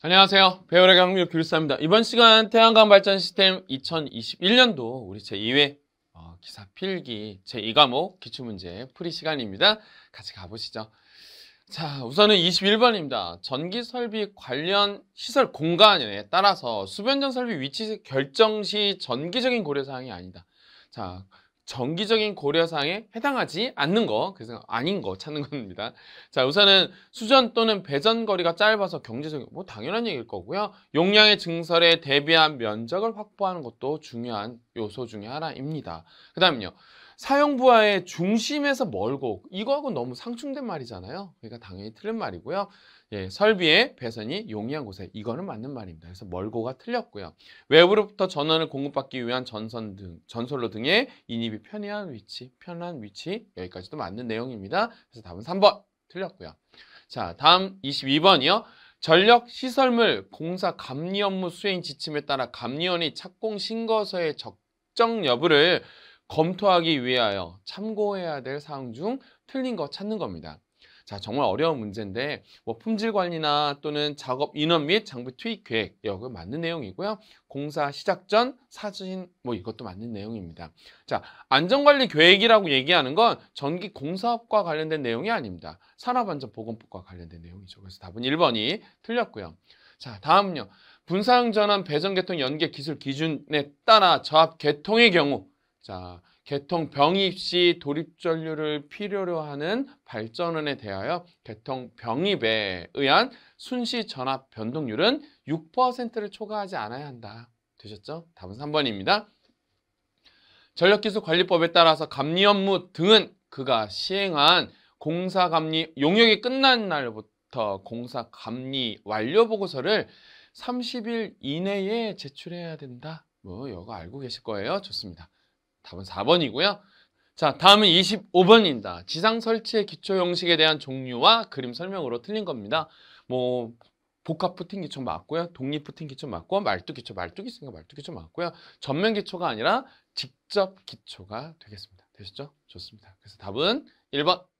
안녕하세요. 배우의 강력 교육사입니다. 이번 시간 태양광 발전 시스템 2021년도 우리 제2회 어, 기사 필기 제2과목 기출문제 풀이 시간입니다. 같이 가보시죠. 자, 우선은 21번입니다. 전기 설비 관련 시설 공간에 따라서 수변전 설비 위치 결정 시 전기적인 고려사항이 아니다. 자, 정기적인 고려사항에 해당하지 않는 거, 그래서 아닌 거 찾는 겁니다. 자, 우선은 수전 또는 배전 거리가 짧아서 경제적인, 뭐 당연한 얘기일 거고요. 용량의 증설에 대비한 면적을 확보하는 것도 중요한 요소 중에 하나입니다. 그 다음요. 사용 부하의 중심에서 멀고 이거하고 너무 상충된 말이잖아요. 그러니까 당연히 틀린 말이고요. 예, 설비의 배선이 용이한 곳에 이거는 맞는 말입니다. 그래서 멀고가 틀렸고요. 외부로부터 전원을 공급받기 위한 전선 등 전솔로 등의 인입이 편리한 위치, 편한 위치 여기까지도 맞는 내용입니다. 그래서 답은 3번 틀렸고요. 자, 다음 22번이요. 전력 시설물 공사 감리 업무 수행 지침에 따라 감리원이 착공 신거서의 적 특정 여부를 검토하기 위하여 참고해야 될 사항 중 틀린 거 찾는 겁니다. 자, 정말 어려운 문제인데 뭐 품질 관리나 또는 작업 인원 및 장비 투입 계획 이거 예, 맞는 내용이고요. 공사 시작 전 사진 뭐 이것도 맞는 내용입니다. 자, 안전관리 계획이라고 얘기하는 건 전기 공사업과 관련된 내용이 아닙니다. 산업안전보건법과 관련된 내용이죠. 그래서 답은 1번이 틀렸고요. 자, 다음요. 분사형 전원 배전 계통 연계 기술 기준에 따라 저압 계통의 경우 자, 개통병 입시 도입 전류를 필요로 하는 발전원에 대하여 개통병입에 의한 순시 전압 변동률은 6%를 초과하지 않아야 한다. 되셨죠? 답은 3번입니다. 전력기술관리법에 따라서 감리 업무 등은 그가 시행한 공사 감리 용역이 끝난 날부터 공사 감리 완료 보고서를 30일 이내에 제출해야 된다. 뭐 이거 알고 계실 거예요. 좋습니다. 답은 4번이고요. 자, 다음은 25번입니다. 지상 설치의 기초 형식에 대한 종류와 그림 설명으로 틀린 겁니다. 뭐 복합 푸팅 기초 맞고요. 독립 푸팅 기초 맞고 말뚝 기초, 말뚝 있으니까 말뚝 기초 맞고요. 전면 기초가 아니라 직접 기초가 되겠습니다. 되셨죠? 좋습니다. 그래서 답은 1번